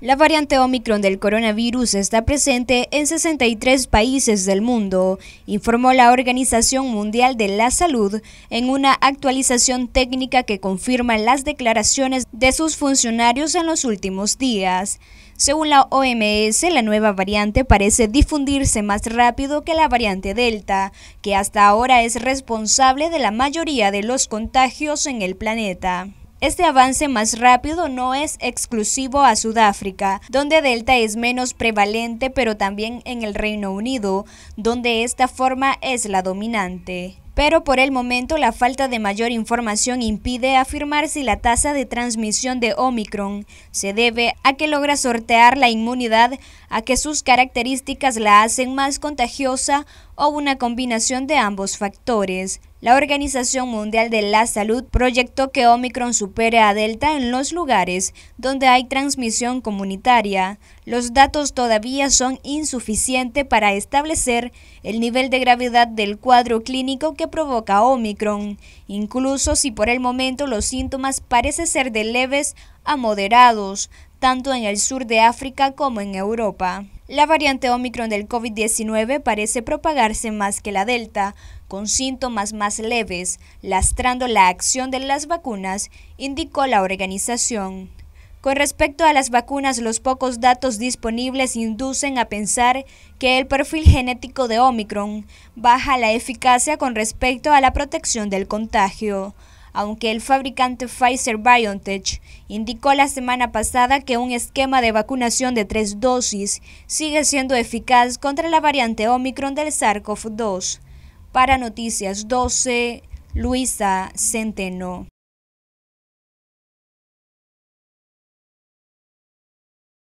La variante Omicron del coronavirus está presente en 63 países del mundo, informó la Organización Mundial de la Salud en una actualización técnica que confirma las declaraciones de sus funcionarios en los últimos días. Según la OMS, la nueva variante parece difundirse más rápido que la variante Delta, que hasta ahora es responsable de la mayoría de los contagios en el planeta. Este avance más rápido no es exclusivo a Sudáfrica, donde Delta es menos prevalente, pero también en el Reino Unido, donde esta forma es la dominante. Pero por el momento la falta de mayor información impide afirmar si la tasa de transmisión de Omicron se debe a que logra sortear la inmunidad, a que sus características la hacen más contagiosa o una combinación de ambos factores. La Organización Mundial de la Salud proyectó que Omicron supere a Delta en los lugares donde hay transmisión comunitaria. Los datos todavía son insuficientes para establecer el nivel de gravedad del cuadro clínico que provoca Omicron, incluso si por el momento los síntomas parecen ser de leves a moderados tanto en el sur de África como en Europa. La variante Omicron del COVID-19 parece propagarse más que la Delta, con síntomas más leves, lastrando la acción de las vacunas, indicó la organización. Con respecto a las vacunas, los pocos datos disponibles inducen a pensar que el perfil genético de Omicron baja la eficacia con respecto a la protección del contagio aunque el fabricante Pfizer BioNTech indicó la semana pasada que un esquema de vacunación de tres dosis sigue siendo eficaz contra la variante Omicron del SARS-CoV-2. Para Noticias 12, Luisa Centeno.